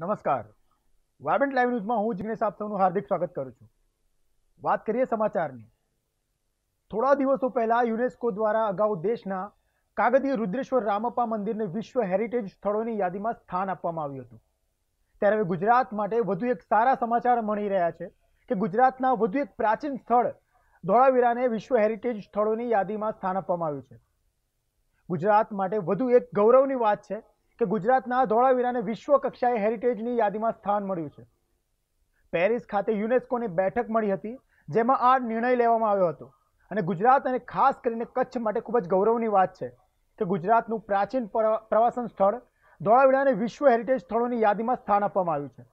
નમસ્કાર vibrant live ન્યૂઝમાં હું જિગ્નેશ આપ સૌનું હાર્દિક સ્વાગત કરું છું વાત કરીએ સમાચારની થોડા દિવસો પહેલા યુનેસ્કો દ્વારા અગાઉ દેશના કાગદીય રુદ્રેશ્વર રામપ્પા મંદિરને વિશ્વ હેરિટેજ સ્થળોની યાદીમાં સ્થાન આપવામાં આવ્યું હતું ત્યારે હવે ગુજરાત માટે વધુ એક સારા સમાચાર મળી રહ્યા છે કે ગુજરાતના વધુ એક પ્રાચીન સ્થળ ધોળાવીરાને વિશ્વ હેરિટેજ સ્થળોની યાદીમાં સ્થાન આપવામાં આવ્યું છે ગુજરાત માટે વધુ એક ગૌરવની વાત છે કે ગુજરાતના ધોળાવીરાને વિશ્વ કક્ષાએ હેરિટેજની યાદીમાં સ્થાન મળ્યું છે પેરિસ ખાતે યુનેસ્કોની બેઠક મળી હતી જેમાં આ નિર્ણય લેવામાં આવ્યો હતો અને ગુજરાત અને ખાસ કરીને કચ્છ માટે ખૂબ જ ગૌરવની વાત છે કે ગુજરાતનું પ્રાચીન પ્રવાસન સ્થળ ધોળાવીરાને વિશ્વ હેરિટેજ સ્થળોની યાદીમાં સ્થાન આપવામાં આવ્યું છે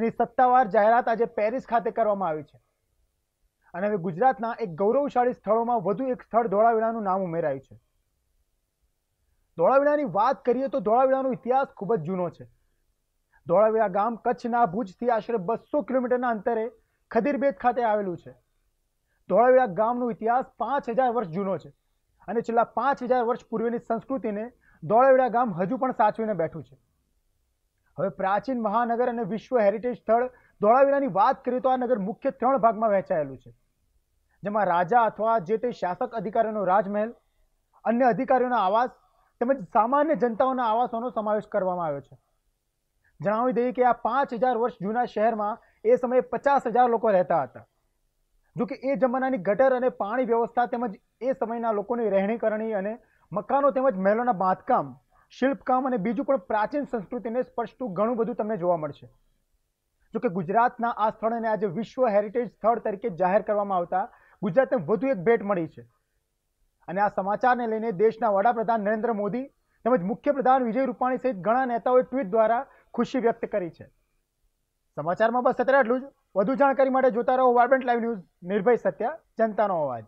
જેની સત્તાવાર જાહેરાત આજે પેરિસ ખાતે કરવામાં આવી છે અને હવે ગુજરાતના એક ગૌરવશાળી સ્થળોમાં વધુ એક સ્થળ ધોળાવીરાનું નામ ઉમેરાયું છે ધોળાવીરાની વાત કરીએ તો ધોળાવીરાનો ઇતિહાસ ખૂબ જ જૂનો છે ધોળાવીરા ગામ કચ્છના ભુજથી આશરે બસો કિલોમીટરના અંતરે ખદીરબેદ ખાતે આવેલું છે ધોળાવીરા ગામનો ઇતિહાસ પાંચ હજાર વર્ષ જૂનો છે અને છેલ્લા પાંચ હજાર વર્ષ પૂર્વેની સંસ્કૃતિને ધોળાવીરા ગામ હજુ પણ સાચવીને બેઠું છે હવે પ્રાચીન મહાનગર અને વિશ્વ હેરિટેજ સ્થળ ધોળાવીરાની વાત કરીએ તો આ નગર મુખ્ય ત્રણ ભાગમાં વહેંચાયેલું છે જેમાં રાજા અથવા જે તે શાસક અધિકારીઓનો રાજમહેલ અન્ય અધિકારીઓના આવાસ તેમજ સામાન્ય જનતાઓના આવાસોનો સમાવેશ કરવામાં આવ્યો છે જણાવી દઈએ કે આ પાંચ હજાર વર્ષ જૂના શહેરમાં એ સમયે પચાસ હજાર લોકો રહેતા હતા જો કે એ જમાનાની ગટર અને પાણી વ્યવસ્થા તેમજ એ સમયના લોકોની રહેણી કરણી અને મકાનો તેમજ મહેલોના બાંધકામ શિલ્પકામ અને બીજું પણ પ્રાચીન સંસ્કૃતિને સ્પર્શતું ઘણું બધું તમને જોવા મળશે જોકે ગુજરાતના આ સ્થળને આજે વિશ્વ હેરિટેજ સ્થળ તરીકે જાહેર કરવામાં આવતા ગુજરાતને વધુ એક ભેટ મળી છે અને આ સમાચારને લઈને દેશના વડાપ્રધાન નરેન્દ્ર મોદી તેમજ મુખ્યપ્રધાન વિજય રૂપાણી સહિત ઘણા નેતાઓએ ટ્વીટ દ્વારા ખુશી વ્યક્ત કરી છે સમાચારમાં બસ અત્યારે આટલું જ વધુ જાણકારી માટે જોતા રહો વાર્બન્ટ લાઈવ ન્યૂઝ નિર્ભય સત્યા જનતાનો અવાજ